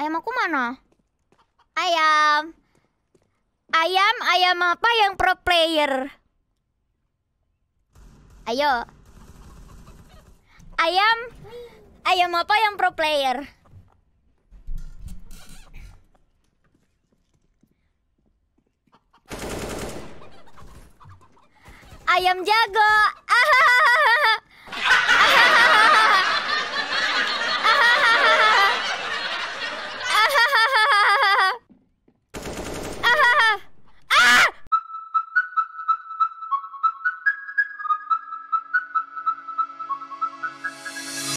Ayam aku mana? Ayam. Ayam, ayam apa yang pro player? Ayo. Ayam. Ayam apa yang pro player? Ayam jago.